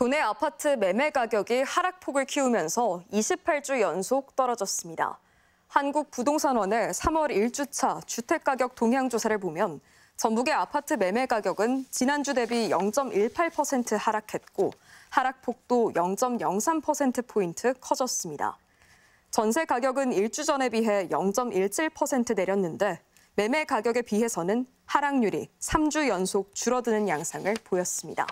도내 아파트 매매 가격이 하락폭을 키우면서 28주 연속 떨어졌습니다. 한국부동산원의 3월 1주차 주택가격 동향조사를 보면 전북의 아파트 매매 가격은 지난주 대비 0.18% 하락했고 하락폭도 0.03%포인트 커졌습니다. 전세 가격은 1주 전에 비해 0.17% 내렸는데 매매 가격에 비해서는 하락률이 3주 연속 줄어드는 양상을 보였습니다.